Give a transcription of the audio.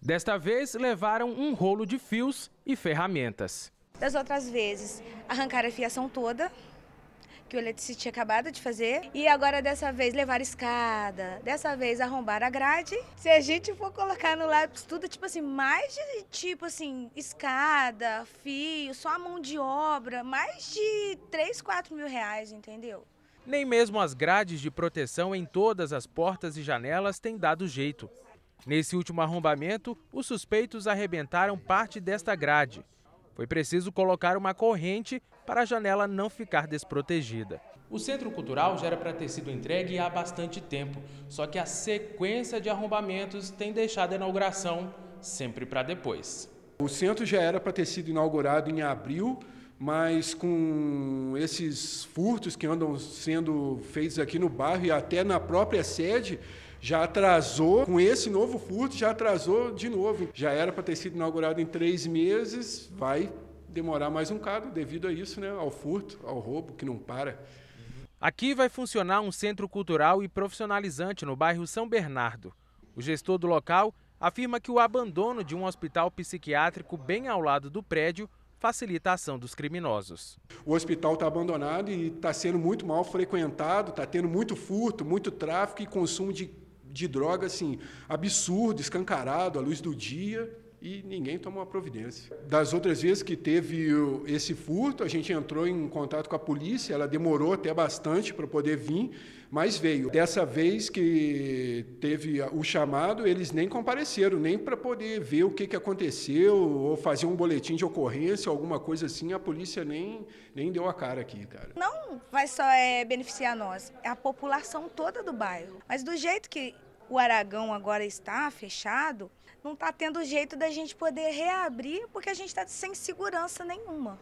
Desta vez, levaram um rolo de fios e ferramentas. Das outras vezes, arrancaram a fiação toda, que o eletricista tinha acabado de fazer. E agora, dessa vez, levar escada. Dessa vez, arrombar a grade. Se a gente for colocar no lápis tudo, tipo assim, mais de, tipo assim, escada, fio, só a mão de obra, mais de 3, 4 mil reais, entendeu? Nem mesmo as grades de proteção em todas as portas e janelas têm dado jeito. Nesse último arrombamento, os suspeitos arrebentaram parte desta grade. Foi preciso colocar uma corrente para a janela não ficar desprotegida. O Centro Cultural já era para ter sido entregue há bastante tempo, só que a sequência de arrombamentos tem deixado a inauguração sempre para depois. O centro já era para ter sido inaugurado em abril mas com esses furtos que andam sendo feitos aqui no bairro e até na própria sede, já atrasou, com esse novo furto, já atrasou de novo. Já era para ter sido inaugurado em três meses, vai demorar mais um cado devido a isso, né? Ao furto, ao roubo que não para. Aqui vai funcionar um centro cultural e profissionalizante no bairro São Bernardo. O gestor do local afirma que o abandono de um hospital psiquiátrico bem ao lado do prédio facilita a ação dos criminosos. O hospital está abandonado e está sendo muito mal frequentado, está tendo muito furto, muito tráfico e consumo de, de droga assim, absurdo, escancarado, à luz do dia e ninguém tomou a providência. Das outras vezes que teve esse furto, a gente entrou em contato com a polícia, ela demorou até bastante para poder vir, mas veio. Dessa vez que teve o chamado, eles nem compareceram, nem para poder ver o que, que aconteceu, ou fazer um boletim de ocorrência, alguma coisa assim, a polícia nem, nem deu a cara aqui, cara. Não vai só é, beneficiar nós, é a população toda do bairro. Mas do jeito que o Aragão agora está fechado, não está tendo jeito da gente poder reabrir porque a gente está sem segurança nenhuma.